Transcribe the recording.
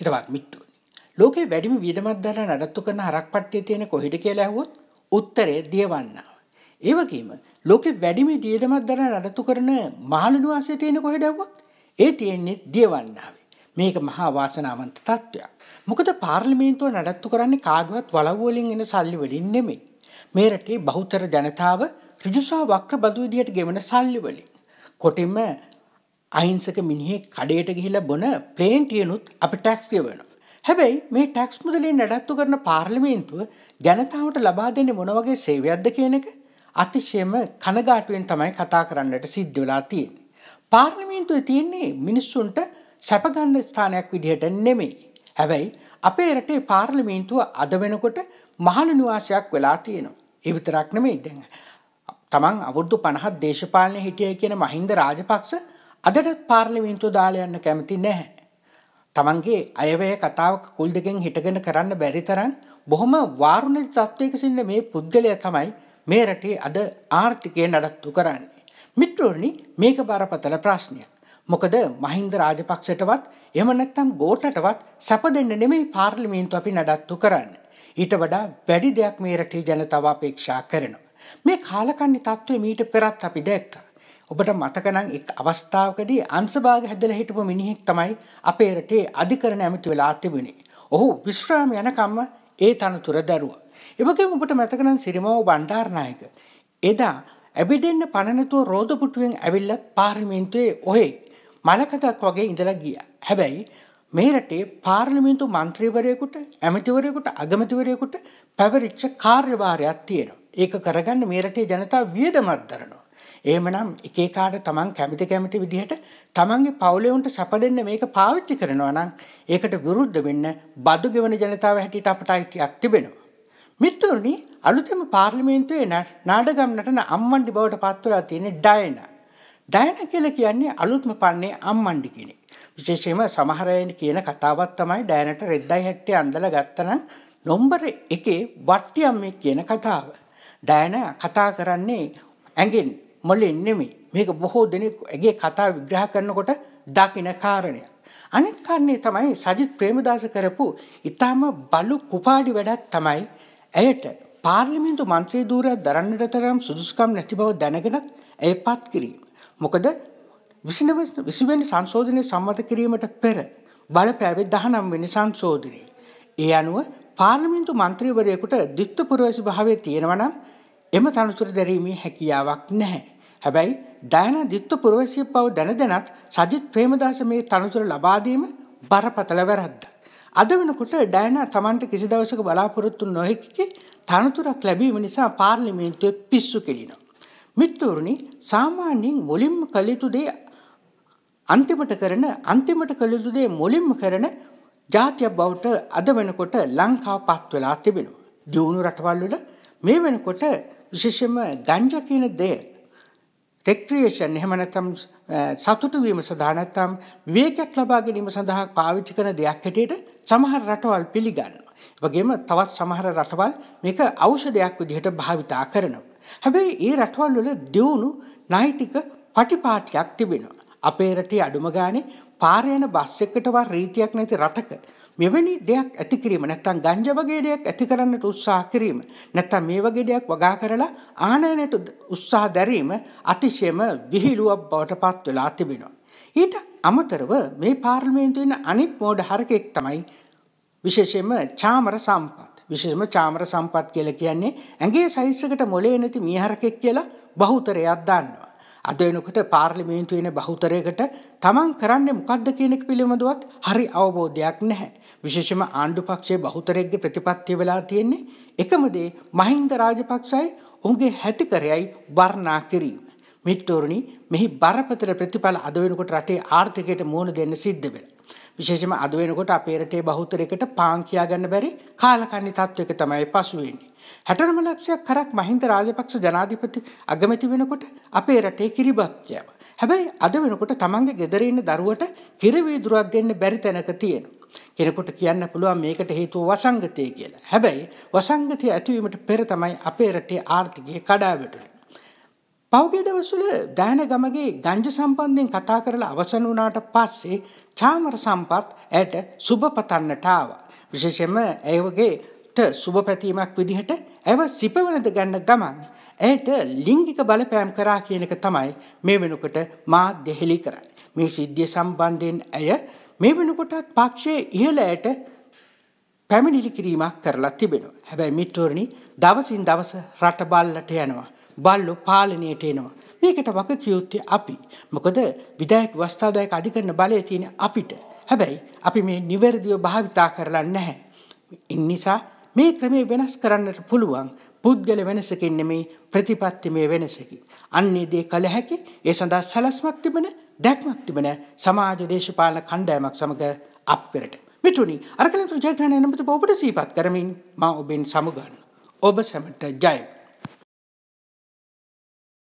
හිතවත් මිට්ටුවනි. ලෝකේ වැඩිම වියදමක් දාලා නඩත්තු කරන හරක්පට්ටිය තියෙන කොහෙද කියලා ඇහුවොත් උත්තරේ දියවන්නාව. ඒ වගේම ලෝකේ වැඩිම වියදමක් දාලා නඩත්තු කරන මහලු නිවාසය තියෙන කොහෙද ඇහුවොත් ඒ තියෙන්නේ දියවන්නාවේ. මේක මහා වාසනාවන්ත තත්ත්වයක්. මොකද පාර්ලිමේන්තුව නඩත්තු කරන්නේ කාගවත් වලව් වලින් එන සල්ලි වලින් නෙමෙයි. මේ රටේ බහුතර ජනතාව ඍජුසා වක්‍ර බදු විදියට ගෙවන සල්ලි වලින්. කොටින්ම අහිංසක මිනිහේ කඩේට ගිහිලා බොන ප්ලේන්ටියනුත් අපි ටැක්ස් ගෙවනවා. හැබැයි මේ ටැක්ස් මුදලේ නඩත්තු කරන පාර්ලිමේන්තුව ජනතාවට ලබා දෙන්නේ මොන වගේ සේවයක්ද කියන එක අතිශයම කනගාටුවෙන් තමයි කතා කරන්නට සිද්ධ වෙලා තියෙන්නේ. පාර්ලිමේන්තුවේ තියෙන්නේ මිනිස්සුන්ට සැප ගන්න ස්ථානයක් විදිහට නෙමෙයි. හැබැයි අපේ රටේ පාර්ලිමේන්තුව අද වෙනකොට මහල නිවාසයක් වෙලා තියෙනවා. ඒ විතරක් නෙමෙයි දැන්. තමන් අවුරුදු 50ක් දේශපාලනේ හිටියයි කියන මහින්ද රාජපක්ෂ අදට පාර්ලිමේන්තු දාලා යන්න කැමති නැහැ. තමන්ගේ අයවැය කතාවක කුල් දෙකෙන් හිටගෙන කරන්න බැරි තරම් බොහොම වාරුණිත තත්ත්වයක සින්න මේ පුද්ගලයා තමයි මේ රටේ අද ආර්ථිකය නඩත්තු කරන්නේ. මිත්‍රෝනි මේක බරපතල ප්‍රශ්නයක්. මොකද මහින්ද රාජපක්ෂටවත් එහෙම නැත්නම් ගෝඨටවත් සැප දෙන්න නෙමෙයි පාර්ලිමේන්තු අපි නඩත්තු කරන්නේ. ඊට වඩා වැඩි දෙයක් මේ රටේ ජනතාව අපේක්ෂා කරනවා. මේ කාලකන්ණි තත්ත්වය මීට පෙරත් අපි දැක්කා. ඔබට මතකනම් එක් අවස්ථාවකදී අංශභාග හැදලා හිටපු මිනිහෙක් තමයි අපේ රටේ අධිකරණ ඇමති වෙලා තිබුණේ. ඔහු විශ්‍රාම යනකම්ම ඒ තනතුර දැරුවා. එවගේම ඔබට මතකනම් සිරිමාව බණ්ඩාරනායක එදා ඇබිඩෙන්න පණනතුව රෝධපුටුවෙන් ඇවිල්ලත් පාර්ලිමේන්තුවේ ඔහේ මලකතක් වගේ ඉඳලා ගියා. හැබැයි මේ රටේ පාර්ලිමේන්තු මන්ත්‍රීවරයෙකුට ඇමතිවරයෙකුට අගමතිවරයෙකුට පැවරිච්ච කාර්යභාරයක් තියෙනවා. ඒක කරගන්න මේ රටේ ජනතාව වියදමක් දරනවා. එහෙමනම් එක එකාට තමන් කැමති කැමති විදිහට තමන්ගේ පවුලේ උන්ට සැප දෙන්න මේක පාවිච්චි කරනවා නම් ඒකට විරුද්ධ වෙන්න බදු ගෙවන ජනතාව හැටියට අපට අයිතියක් තිබෙනවා. මිත්‍රනි අලුතෙම පාර්ලිමේන්තුවේ නාඩගම් නටන අම්මණ්ඩි බවට පත්වලා තියෙන ඩයන. ඩයන කියලා කියන්නේ අලුත්ම පන්නේ අම්මණ්ඩි කෙනෙක්. විශේෂයෙන්ම සමහර අය කියන කතාවක් තමයි ඩයනට රෙද්දයි හැට්ටි අඳලා ගත්තනම් නම්බර 1 වට්ටියම් කියන කතාව. ඩයන කතා කරන්නේ ඇඟෙන් මොලෙන් නෙමෙයි. මේක බොහෝ දෙනෙක් ඇගේ කතා විග්‍රහ කරනකොට දකින කාරණයක්. අනෙක් කාරණේ තමයි සජිත් ප්‍රේමදාස කරපු ඊටාම බලු කුපාඩි වැඩක් තමයි ඇයට පාර්ලිමේන්තු මන්ත්‍රී ධූරයක් දරන්නට තරම් සුදුසුකම් නැති බව දැනගෙනත් ඇයපත් කිරීම. මොකද 29 20 වෙනි සංශෝධනය සම්මත කිරීමට පෙර බලපෑවේ 19 වෙනි සංශෝධනයේ. ඒ අනුව පාර්ලිමේන්තු මන්ත්‍රීවරයෙකුට ද්විත්ව පුරවැසි භාවයේ තියෙනවා නම් එම තනතුර දැරීමේ හැකියාවක් නැහැ. හැබැයි ඩයනා දිත්තපුරවැසිය පව දැන දැනත් සජිත් ප්‍රේමදාස මේ තනතුර ලබා දීම බරපතල වැරද්දක්. අද වෙනකොට ඩයනා Tamanට කිසි දවසක බලාපොරොත්තු නොහැකි තනතුරක් ලැබීම නිසා පාර්ලිමේන්තුවේ පිස්සු කෙලිනවා. මිත්‍රවරුනි සාමාන්‍යයෙන් මුලින්ම කළ යුතු දේ අන්තිමට කරන අන්තිමට කළ යුතු දේ මුලින්ම කරන ජාතිය බවට අද වෙනකොට ලංකාව පත් වෙලා තිබෙනවා. දියුණු රටවල් වල මේ වෙනකොට විශේෂයෙන්ම ගංජා කියන දේ රෙක්‍රියේෂන් එහෙම නැත්නම් සතුටු වීම සඳහා නැත්නම් විවේකයක් ලබා ගැනීම සඳහා පාවිච්චි කරන දෙයක් හැටියට සමහර රටවල් පිළිගන්නවා. ඒ වගේම තවත් සමහර රටවල් මේක ඖෂධයක් විදිහට භාවිතා කරනවා. හැබැයි ඒ රටවල් වල දියුණු නෛතික පටිපාටියක් තිබෙනවා. අපේ රටේ අඩුම ගානේ පාරේ යන බස් එකකටවත් රීතියක් නැති රටක මෙවැනි දෙයක් ඇති කිරීම නැත්නම් ගංජා වගේ දෙයක් ඇති කරන්නට උත්සාහ කිරීම නැත්නම් මේ වගේ දෙයක් වගා කරලා ආනයනට උත්සාහ දැරීම අතිශයම විහිළුවක් බවට පත් වෙලා තිබෙනවා. ඊට අමතරව මේ පාර්ලිමේන්තුවේ අනිත් මෝඩ හරකෙක් තමයි විශේෂයෙන්ම චාමර සම්පත්. විශේෂම චාමර සම්පත් කියලා කියන්නේ ඇඟේ සයිස් එකට මොලේ නැති මීහරකෙක් කියලා බහුතරයක් දානවා. අද වෙනකොට පාර්ලිමේන්තු වෙන බහුතරයකට තමන් කරන්නේ මොකක්ද කියන එක පිළිබඳවත් හරි අවබෝධයක් නැහැ. විශේෂම ආණ්ඩු පක්ෂයේ බහුතරයකගේ ප්‍රතිපත්තිය වෙලා තියෙන්නේ එකම දේ මහින්ද රාජපක්ෂයි ඔහුගේ හැතිකරයයි වර්ණා කිරීම. මිත්‍රෝරුනි මෙහි බරපතල ප්‍රතිඵල අද වෙනකොට රටේ ආර්ථිකයට මුහුණ දෙන්න සිද්ධ වෙලා. විශේෂම අද වෙනකොට අපේ රටේ බහුතරයකට පාන් කියා ගන්න බැරි කාලකන්ණි තත්වයක තමයි පසු වෙන්නේ. 69 ලක්ෂයක් කරක් මහින්ද රාජපක්ෂ ජනාධිපති අගමැති වෙනකොට අපේ රටේ කිරිබත්යව. හැබැයි අද වෙනකොට තමන්ගේ ගෙදර ඉන්න දරුවට කිරවිදුරක් දෙන්න බැරි තැනක තියෙනවා. කෙනෙකුට කියන්න පුළුවන් මේකට හේතුව වසංගතය කියලා. හැබැයි වසංගතය ඇතිවීමට පෙර තමයි අපේ රටේ ආර්ථිකය කඩාවැටුනේ. පෞගේ දවස්වල දයන ගමගේ ගංජ සම්බන්ධයෙන් කතා කරලා අවසන් වුණාට පස්සේ චාමර සම්පත් ඇයට සුබ පතන්නට ආවා. විශේෂයෙන්ම ඇයගේ සුබ පැතීමක් විදිහට ඇව සිපවනද ගන්න ගමන් ඇයට ලිංගික බලපෑම් කරා කියනක තමයි මේ වෙනකොට මා දෙහෙලි කරන්නේ. මේ සිද්ධිය සම්බන්ධයෙන් ඇය මේ වෙනකොටත් පක්ෂයේ ඉහළ ඇයට පැමිණිලි කිරීමක් කරලා තිබෙනවා. හැබැයි මිත්‍රෝරණි දවසින් දවස රට බල්ලට යනවා. බල්ලු පාලනයට එනවා. මේකට වක කියයුත්තේ අපි. මොකද විදායක වස්ථාදායක අධිකරන බලය තියෙන අපිට. හැබැයි අපි මේ නිවැරදිව භාවිතා කරලන්න නැහැ. ඉන්නිසා මේ ක්‍රමේ වෙනස් කරන්නට පුළුවන් පුද්ගල වෙනසකින් නෙමේ ප්‍රතිපත්තිමේ වෙනසකි. අන්නේ දේ කළ හැකි ඒ සඳහා සලස්මක් තිබෙන දැක්මක් තිබෙන සමාජ දේශපාලන කණ්ඩෑමක් සමඟ අප පෙරට. මිටුනි අරකලතු ජයග්‍රහණ නමත ඔබට සීපත් කරමින් මා ඔබෙන් සමුගන්න. ඔබ සැමට ජයක.